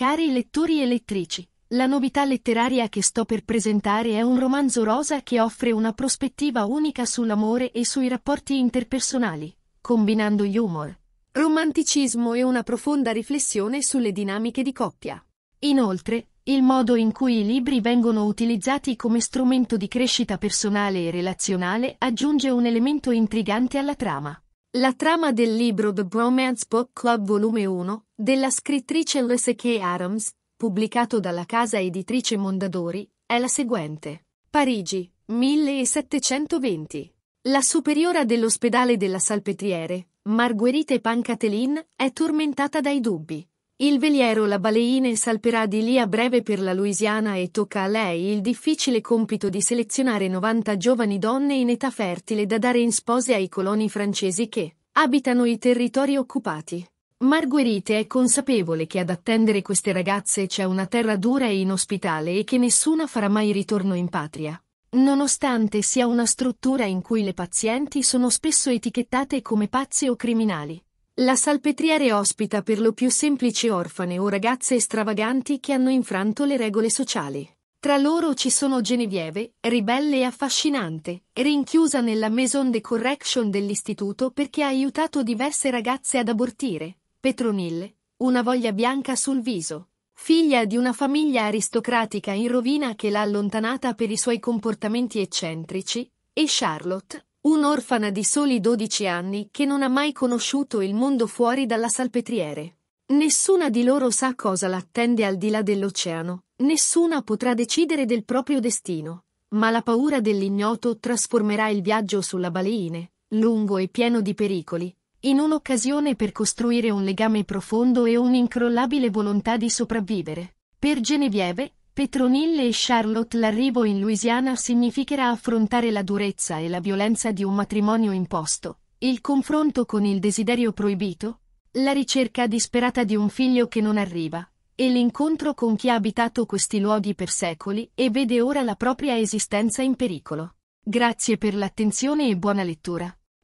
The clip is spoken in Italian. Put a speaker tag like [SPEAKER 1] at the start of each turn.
[SPEAKER 1] Cari lettori e lettrici, la novità letteraria che sto per presentare è un romanzo rosa che offre una prospettiva unica sull'amore e sui rapporti interpersonali, combinando humor, romanticismo e una profonda riflessione sulle dinamiche di coppia. Inoltre, il modo in cui i libri vengono utilizzati come strumento di crescita personale e relazionale aggiunge un elemento intrigante alla trama. La trama del libro The Bromance Book Club Volume 1 della scrittrice Louise K. Adams, pubblicato dalla casa editrice Mondadori, è la seguente. Parigi, 1720. La superiora dell'ospedale della Salpetriere, Marguerite Pancatelin, è tormentata dai dubbi. Il veliero La Baleine salperà di lì a breve per la Louisiana e tocca a lei il difficile compito di selezionare 90 giovani donne in età fertile da dare in spose ai coloni francesi che abitano i territori occupati. Marguerite è consapevole che ad attendere queste ragazze c'è una terra dura e inospitale e che nessuna farà mai ritorno in patria. Nonostante sia una struttura in cui le pazienti sono spesso etichettate come pazze o criminali. La salpetriere ospita per lo più semplici orfane o ragazze stravaganti che hanno infranto le regole sociali. Tra loro ci sono Genevieve, ribelle e affascinante, rinchiusa nella maison de correction dell'istituto perché ha aiutato diverse ragazze ad abortire, Petronille, una voglia bianca sul viso. Figlia di una famiglia aristocratica in rovina che l'ha allontanata per i suoi comportamenti eccentrici, e Charlotte, un'orfana di soli 12 anni che non ha mai conosciuto il mondo fuori dalla salpetriere. Nessuna di loro sa cosa l'attende al di là dell'oceano, nessuna potrà decidere del proprio destino, ma la paura dell'ignoto trasformerà il viaggio sulla baleine, lungo e pieno di pericoli, in un'occasione per costruire un legame profondo e un'incrollabile volontà di sopravvivere. Per Genevieve, Petronille e Charlotte l'arrivo in Louisiana significherà affrontare la durezza e la violenza di un matrimonio imposto, il confronto con il desiderio proibito, la ricerca disperata di un figlio che non arriva, e l'incontro con chi ha abitato questi luoghi per secoli e vede ora la propria esistenza in pericolo. Grazie per l'attenzione e buona lettura.